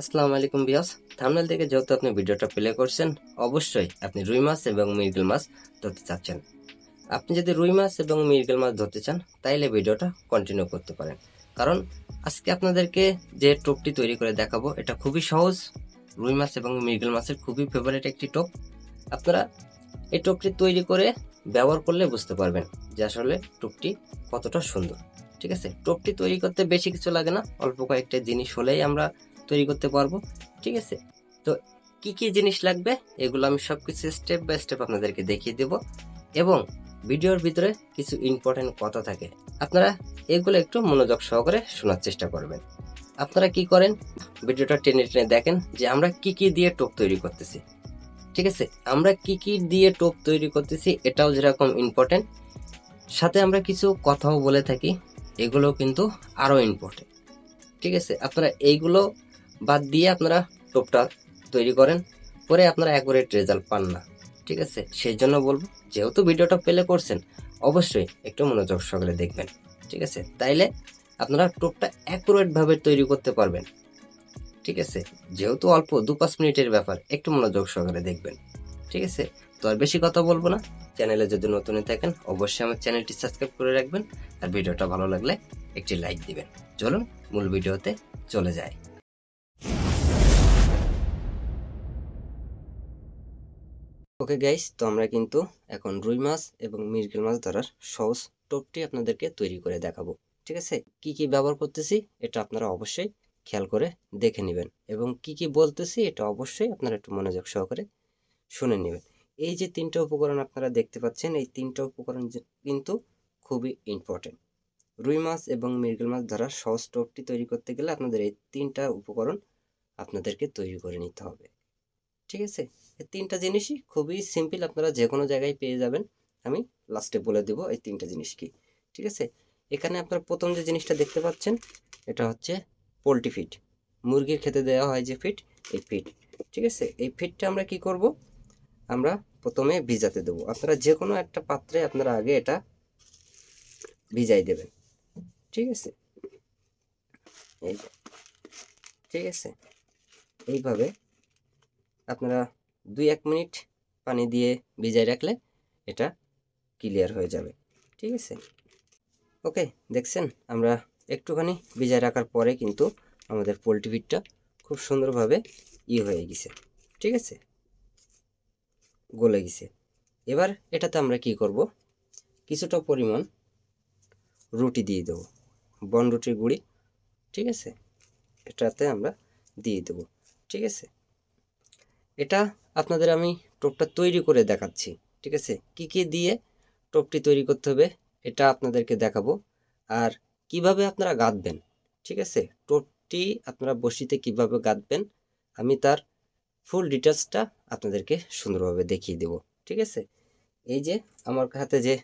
আসসালামু আলাইকুম বিয়াস থামনেল থেকে যেহেতু আপনি ভিডিওটা প্লে করছেন অবশ্যই আপনি রুই মাছ এবং মিরগেল মাছ ধরতে চাচ্ছেন আপনি যদি রুই মাছ এবং মিরগেল মাছ ধরতে চান তাইলে ভিডিওটা কন্টিনিউ করতে পারেন কারণ আজকে আপনাদেরকে যে টোপটি তৈরি করে দেখাবো এটা খুবই সহজ রুই মাছ এবং মিরগেল মাছের খুবই ফেভারিট একটি টোপ আপনারা এই টোপটি তৈরি করে ব্যবহার করলে বুঝতে পারবেন যে আসলে টোপটি কতটা সুন্দর ঠিক আছে টোপটি তৈরি করতে বেশি কিছু লাগে না অল্প কয়েকটা জিনিস হলেই আমরা তৈরি করতে পারবো ঠিক আছে তো কি কি জিনিস লাগবে এগুলো আমি সব কিছু স্টেপ বাই স্টেপ আপনাদেরকে দেখিয়ে দেব এবং ভিডিওর ভিতরে কিছু ইম্পর্টেন্ট কথা থাকে আপনারা এগুলো একটু মনোযোগ সহকারে শোনার চেষ্টা করবেন আপনারা কি করেন ভিডিওটা টেনে টেনে দেখেন যে আমরা কি কি দিয়ে টোপ তৈরি করতেছি ঠিক আছে আমরা কি কি দিয়ে টোপ তৈরি করতেছি এটাও যেরকম ইম্পর্টেন্ট সাথে আমরা কিছু কথাও বলে থাকি এগুলো কিন্তু আরও ইম্পর্টেন্ট ঠিক আছে আপনারা এইগুলো বাদ দিয়ে আপনারা টোপটা তৈরি করেন করে আপনারা অ্যাকুরেট রেজাল্ট পান না ঠিক আছে সেই জন্য বলবো যেহেতু ভিডিওটা পেলে করছেন অবশ্যই একটু মনোযোগ সহকারে দেখবেন ঠিক আছে তাইলে আপনারা টোপটা অ্যাকুরেটভাবে তৈরি করতে পারবেন ঠিক আছে যেহেতু অল্প দু পাঁচ মিনিটের ব্যাপার একটু মনোযোগ সহকারে দেখবেন ঠিক আছে তো আর বেশি কথা বলবো না চ্যানেলে যদি নতুন থাকেন অবশ্যই আমার চ্যানেলটি সাবস্ক্রাইব করে রাখবেন আর ভিডিওটা ভালো লাগলে একটি লাইক দিবেন চলুন মূল ভিডিওতে চলে যায় ওকে গাইস তো আমরা কিন্তু এখন রুই মাছ এবং মিরগেল মাছ ধরার সহজ টোপটি আপনাদেরকে তৈরি করে দেখাবো ঠিক আছে কি কি ব্যবহার করতেছি এটা আপনারা অবশ্যই খেয়াল করে দেখে নেবেন এবং কি কি বলতেছি এটা অবশ্যই আপনারা একটু মনোযোগ সহকারে শুনে নেবেন এই যে তিনটা উপকরণ আপনারা দেখতে পাচ্ছেন এই তিনটা উপকরণ কিন্তু খুবই ইম্পর্টেন্ট রুই মাছ এবং মিরগেল মাছ ধরার সহজ টোপটি তৈরি করতে গেলে আপনাদের এই তিনটা উপকরণ আপনাদেরকে তৈরি করে নিতে হবে ঠিক আছে এই তিনটা জিনিসই খুবই সিম্পল আপনারা যে কোনো জায়গায় পেয়ে যাবেন আমি লাস্টে বলে দেব এই তিনটা জিনিস কি ঠিক আছে এখানে আপনারা প্রথম যে জিনিসটা দেখতে পাচ্ছেন এটা হচ্ছে পোলট্রি ফিট মুরগির খেতে দেওয়া হয় যে ফিট এই ফিট ঠিক আছে এই ফিটটা আমরা কি করব আমরা প্রথমে ভিজাতে দেব আপনারা যে কোনো একটা পাত্রে আপনারা আগে এটা ভিজাই দেবেন ঠিক আছে এই ঠিক আছে এইভাবে আপনারা দুই এক মিনিট পানি দিয়ে ভিজায় রাখলে এটা ক্লিয়ার হয়ে যাবে ঠিক আছে ওকে দেখছেন আমরা একটুখানি ভিজায় রাখার পরে কিন্তু আমাদের পোলট্রি ফিডটা খুব সুন্দরভাবে ই হয়ে গেছে ঠিক আছে গলে গেছে এবার এটাতে আমরা কি করব কিছুটা পরিমাণ রুটি দিয়ে দেবো বন রুটির গুঁড়ি ঠিক আছে এটাতে আমরা দিয়ে দেবো ঠিক আছে এটা আপনাদের আমি টোপটা তৈরি করে দেখাচ্ছি ঠিক আছে কি কি দিয়ে টোপটি তৈরি করতে হবে এটা আপনাদেরকে দেখাবো আর কিভাবে আপনারা গাঁথবেন ঠিক আছে টোপটি আপনারা বসিতে কিভাবে গাঁথবেন আমি তার ফুল ডিটেলসটা আপনাদেরকে সুন্দরভাবে দেখিয়ে দেব ঠিক আছে এই যে আমার হাতে যে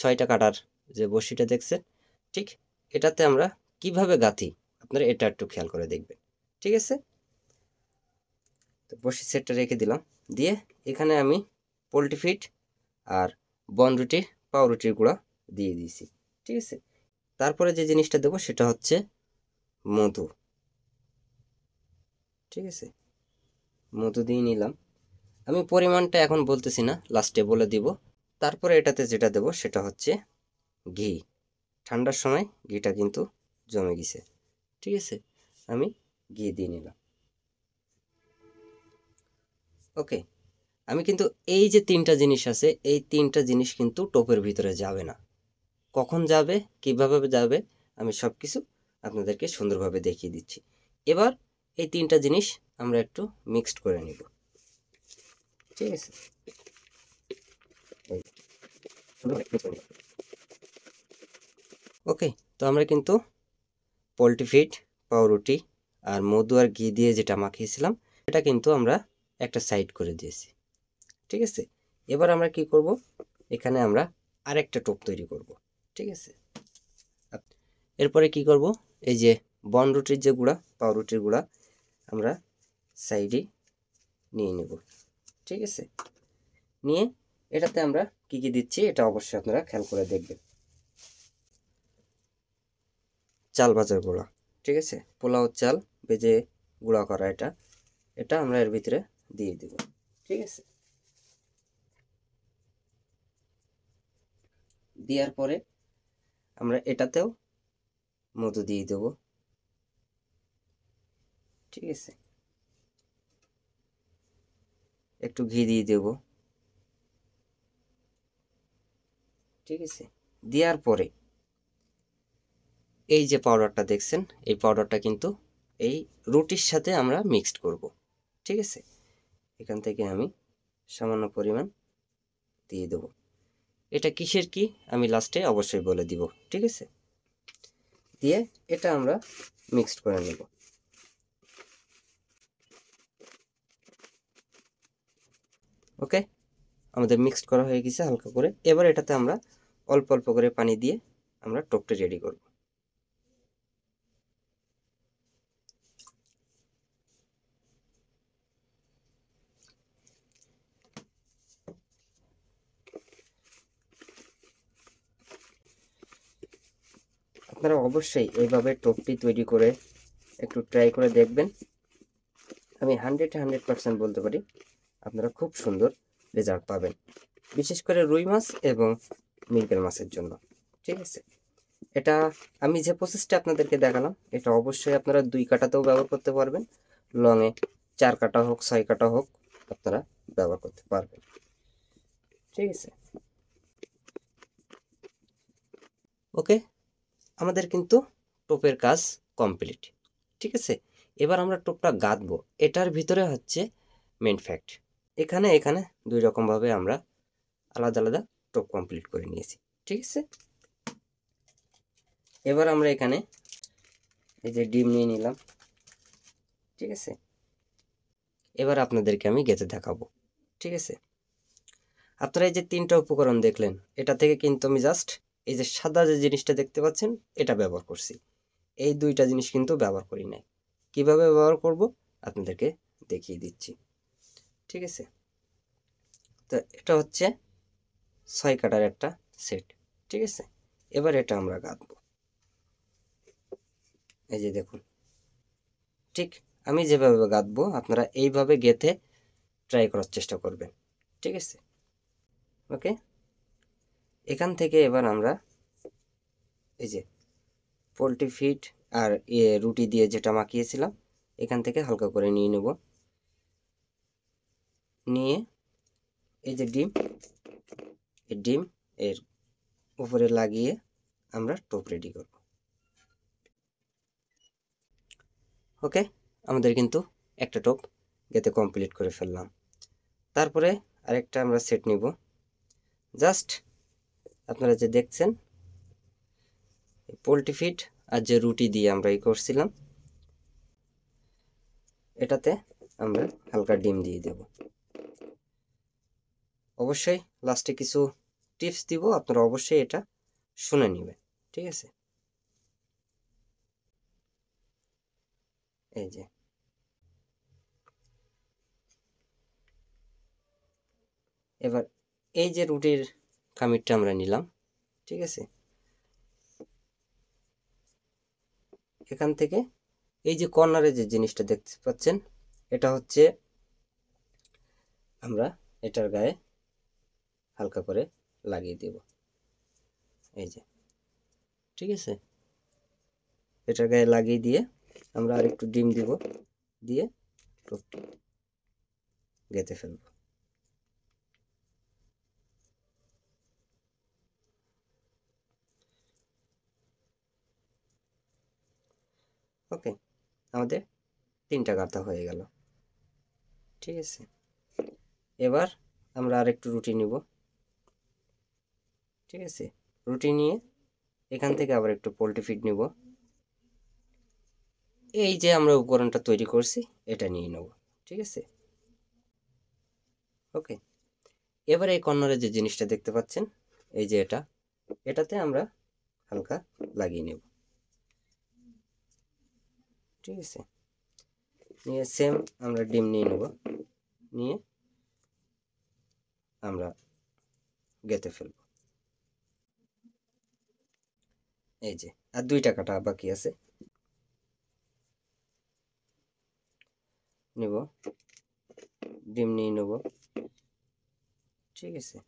ছয়টা কাটার যে বসিটা দেখছেন ঠিক এটাতে আমরা কিভাবে গাঁথি আপনারা এটা একটু খেয়াল করে দেখবেন ঠিক আছে তো বসি সেটটা রেখে দিলাম দিয়ে এখানে আমি পোলট্রি ফিট আর বনরুটি পাউরুটির গুঁড়া দিয়ে দিয়েছি ঠিক আছে তারপরে যে জিনিসটা দেবো সেটা হচ্ছে মধু ঠিক আছে মধু দিয়ে নিলাম আমি পরিমাণটা এখন বলতেছি না লাস্টে বলে দিব তারপরে এটাতে যেটা দেব সেটা হচ্ছে ঘি ঠান্ডার সময় ঘিটা কিন্তু জমে গেছে ঠিক আছে আমি ঘি দিয়ে নিলাম ওকে আমি কিন্তু এই যে তিনটা জিনিস আছে এই তিনটা জিনিস কিন্তু টোপের ভিতরে যাবে না কখন যাবে কিভাবে যাবে আমি সব কিছু আপনাদেরকে সুন্দরভাবে দেখিয়ে দিচ্ছি এবার এই তিনটা জিনিস আমরা একটু মিক্সড করে নিব ঠিক আছে ওকে তো আমরা কিন্তু পোলট্রি ফিট পাউরুটি আর মধু আর ঘি দিয়ে যেটা মাখিয়েছিলাম এটা কিন্তু আমরা একটা সাইড করে দিয়েছি ঠিক আছে এবার আমরা কি করব এখানে আমরা আরেকটা টোপ তৈরি করব ঠিক আছে এরপরে কি করব এই যে বন রুটির যে গুঁড়া পাউরুটির গুঁড়া আমরা সাইডে নিয়ে নেব ঠিক আছে নিয়ে এটাতে আমরা কি কি দিচ্ছি এটা অবশ্যই আপনারা খেয়াল করে দেখবেন চাল ভাজার গুঁড়া ঠিক আছে পোলাও চাল ভেজে গুঁড়া করা এটা এটা আমরা এর ভিতরে দিয়ে দেব ঠিক আছে দেওয়ার পরে আমরা এটাতেও মধু দিয়ে দেব ঠিক আছে একটু ঘি দিয়ে দেব ঠিক আছে দেওয়ার পরে এই যে পাউডারটা দেখছেন এই পাউডারটা কিন্তু এই রুটির সাথে আমরা মিক্সড করব ঠিক আছে এখান থেকে আমি সামান্য পরিমাণ দিয়ে দেব এটা কিসের কি আমি লাস্টে অবশ্যই বলে দিব ঠিক আছে দিয়ে এটা আমরা মিক্সড করে নেব ওকে আমাদের মিক্সড করা হয়ে গেছে হালকা করে এবার এটাতে আমরা অল্প অল্প করে পানি দিয়ে আমরা টোপটা রেডি করব আপনারা অবশ্যই এইভাবে টোপটি তৈরি করে একটু ট্রাই করে দেখবেন আমি হান্ড্রেড হান্ড্রেড পার্সেন্ট বলতে পারি আপনারা খুব সুন্দর রেজাল্ট পাবেন বিশেষ করে রুই মাছ এবং মিরগেল মাছের জন্য ঠিক আছে এটা আমি যে প্রসেসটা আপনাদেরকে দেখালাম এটা অবশ্যই আপনারা দুই কাটাতেও ব্যবহার করতে পারবেন লংয়ে চার কাটা হোক ছয় কাটা হোক আপনারা ব্যবহার করতে পারবেন ঠিক আছে ওকে আমাদের কিন্তু টোপের কাজ কমপ্লিট ঠিক আছে এবার আমরা টোপটা গাঁথবো এটার ভিতরে হচ্ছে মেন ফ্যাক্ট এখানে এখানে দুই রকমভাবে আমরা আলাদা আলাদা টোপ কমপ্লিট করে নিয়েছি ঠিক আছে এবার আমরা এখানে এই যে ডিম নিয়ে নিলাম ঠিক আছে এবার আপনাদেরকে আমি গেঁথে দেখাবো ঠিক আছে আপনারা এই যে তিনটা উপকরণ দেখলেন এটা থেকে কিন্তু আমি জাস্ট এই যে সাদা যে জিনিসটা দেখতে পাচ্ছেন এটা ব্যবহার করছি এই দুইটা জিনিস কিন্তু ব্যবহার করি নাই কিভাবে ব্যবহার করব আপনাদেরকে দেখিয়ে দিচ্ছি ঠিক আছে তো এটা হচ্ছে ছয় কাটার একটা সেট ঠিক আছে এবার এটা আমরা গাঁথব এই যে দেখুন ঠিক আমি যেভাবে গাঁথব আপনারা এইভাবে গেঁথে ট্রাই করার চেষ্টা করবেন ঠিক আছে ওকে এখান থেকে এবার আমরা এই যে পোলট্রি ফিট আর ইয়ে রুটি দিয়ে যেটা মাখিয়েছিলাম এখান থেকে হালকা করে নিয়ে নেব নিয়ে এই যে ডিম এই ডিম এর উপরে লাগিয়ে আমরা টোপ রেডি করব ওকে আমাদের কিন্তু একটা টোপ গেতে কমপ্লিট করে ফেললাম তারপরে আরেকটা আমরা সেট নিব জাস্ট আপনারা যে দেখছেন পোলট্রি ফিট আর যে রুটি দিয়ে আমরা ই করছিলাম এটাতে আমরা হালকা ডিম দিয়ে দেব অবশ্যই লাস্টে কিছু টিপস দিব আপনারা অবশ্যই এটা শুনে নেবেন ঠিক আছে এই যে এবার এই যে রুটির কামিটটা আমরা নিলাম ঠিক আছে এখান থেকে এই যে কর্নারে যে জিনিসটা দেখতে পাচ্ছেন এটা হচ্ছে আমরা এটার গায়ে হালকা করে লাগিয়ে দেব এই যে ঠিক আছে এটার গায়ে লাগিয়ে দিয়ে আমরা আর একটু ডিম দিব দিয়ে গেঁথে ফেলবো ওকে আমাদের তিনটা গাঁথা হয়ে গেল ঠিক আছে এবার আমরা আরেকটু রুটি নিব ঠিক আছে রুটি নিয়ে এখান থেকে আবার একটু পোলট্রি ফিড নিব এই যে আমরা উপকরণটা তৈরি করছি এটা নিয়ে নেব ঠিক আছে ওকে এবার এই কর্নারে যে জিনিসটা দেখতে পাচ্ছেন এই যে এটা এটাতে আমরা হালকা লাগিয়ে নেব ঠিক আছে নিয়ে সেম আমরা ডিম নিয়ে নেব নিয়ে আমরা গেঁথে ফেলব এই যে আর দুইটা কাটা বাকি আছে নেব ডিম নিয়ে নেব ঠিক আছে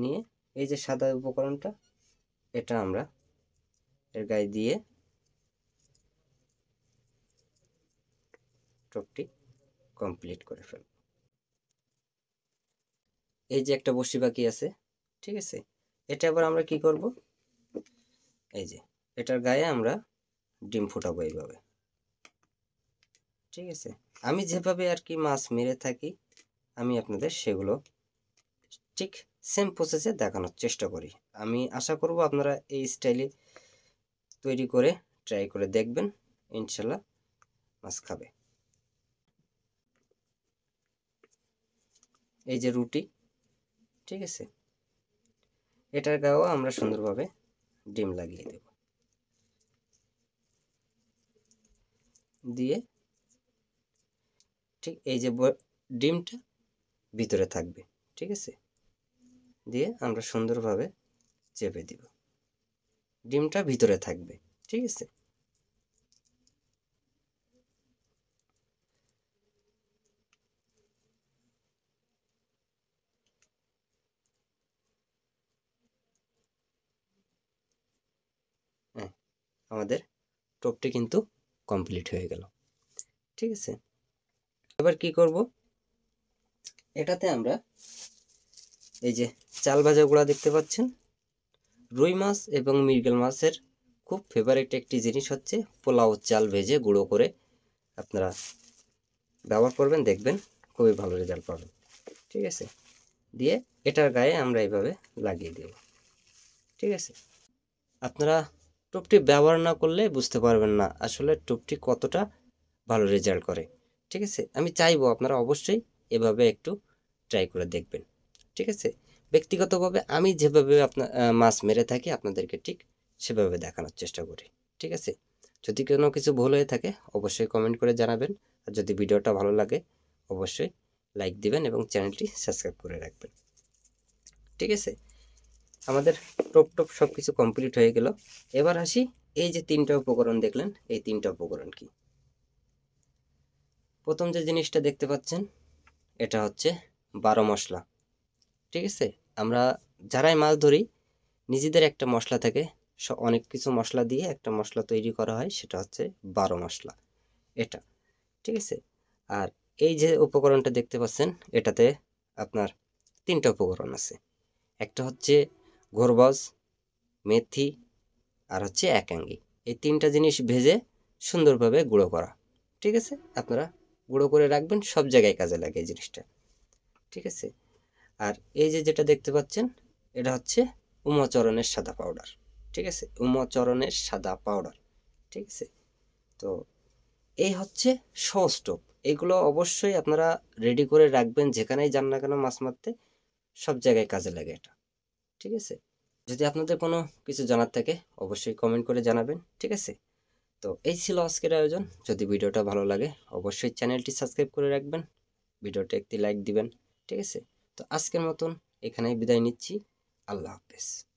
নিয়ে এই যে সাদা উপকরণটা এটা আমরা এর গায়ে দিয়ে স্ট্রোকটি কমপ্লিট করে ফেলব এই যে একটা বসি বাকি আছে ঠিক আছে এটা আবার আমরা কি করব এই যে এটার গায়ে আমরা ডিম ফুটাবো এইভাবে ঠিক আছে আমি যেভাবে আর কি মাছ মেরে থাকি আমি আপনাদের সেগুলো ঠিক সেম প্রসেসে দেখানোর চেষ্টা করি আমি আশা করব আপনারা এই স্টাইলে তৈরি করে ট্রাই করে দেখবেন ইনশাল্লাহ মাছ খাবে এই যে রুটি ঠিক আছে এটার গাও আমরা সুন্দরভাবে ডিম লাগিয়ে দেব দিয়ে ঠিক এই যে ডিমটা ভিতরে থাকবে ঠিক আছে দিয়ে আমরা সুন্দরভাবে চেপে দিব ডিমটা ভিতরে থাকবে ঠিক আছে আমাদের টোপটি কিন্তু কমপ্লিট হয়ে গেল ঠিক আছে এবার কি করব এটাতে আমরা এই যে চাল ভাজা গুঁড়া দেখতে পাচ্ছেন রুই মাছ এবং মিরগেল মাছের খুব ফেভারিট একটি জিনিস হচ্ছে পোলাও চাল ভেজে গুঁড়ো করে আপনারা ব্যবহার করবেন দেখবেন খুবই ভালো রেজাল্ট পাবেন ঠিক আছে দিয়ে এটার গায়ে আমরা এইভাবে লাগিয়ে দেব ঠিক আছে আপনারা টোপটি ব্যবহার না করলে বুঝতে পারবেন না আসলে টোপটি কতটা ভালো রেজাল্ট করে ঠিক আছে আমি চাইবো আপনারা অবশ্যই এভাবে একটু ট্রাই করে দেখবেন ঠিক আছে ব্যক্তিগতভাবে আমি যেভাবে আপনার মাছ মেরে থাকি আপনাদেরকে ঠিক সেভাবে দেখানোর চেষ্টা করি ঠিক আছে যদি কোনো কিছু ভুল হয়ে থাকে অবশ্যই কমেন্ট করে জানাবেন আর যদি ভিডিওটা ভালো লাগে অবশ্যই লাইক দিবেন এবং চ্যানেলটি সাবস্ক্রাইব করে রাখবেন ঠিক আছে আমাদের টপ টপ সব কিছু কমপ্লিট হয়ে গেল এবার আসি এই যে তিনটা উপকরণ দেখলেন এই তিনটা উপকরণ কি প্রথম যে জিনিসটা দেখতে পাচ্ছেন এটা হচ্ছে বারো মশলা ঠিক আছে আমরা যারাই মাছ ধরি নিজেদের একটা মশলা থাকে অনেক কিছু মশলা দিয়ে একটা মশলা তৈরি করা হয় সেটা হচ্ছে বারো মশলা এটা ঠিক আছে আর এই যে উপকরণটা দেখতে পাচ্ছেন এটাতে আপনার তিনটা উপকরণ আছে একটা হচ্ছে গোরবজ মেথি আর হচ্ছে একাঙ্গি এই তিনটা জিনিস ভেজে সুন্দরভাবে গুঁড়ো করা ঠিক আছে আপনারা গুঁড়ো করে রাখবেন সব জায়গায় কাজে লাগে এই জিনিসটা ঠিক আছে আর এই যে যেটা দেখতে পাচ্ছেন এটা হচ্ছে উমাচরণের সাদা পাউডার ঠিক আছে উমাচরণের সাদা পাউডার ঠিক আছে তো এই হচ্ছে সহজ এগুলো অবশ্যই আপনারা রেডি করে রাখবেন যেখানেই যান না কেন মাছ মারতে সব জায়গায় কাজে লাগে এটা ঠিক আছে যদি আপনাদের কোনো কিছু জানার থাকে অবশ্যই কমেন্ট করে জানাবেন ঠিক আছে তো এই ছিল আজকের আয়োজন যদি ভিডিওটা ভালো লাগে অবশ্যই চ্যানেলটি সাবস্ক্রাইব করে রাখবেন ভিডিওটা একটি লাইক দিবেন ঠিক আছে তো আজকের মতন এখানেই বিদায় নিচ্ছি আল্লাহ হাফেজ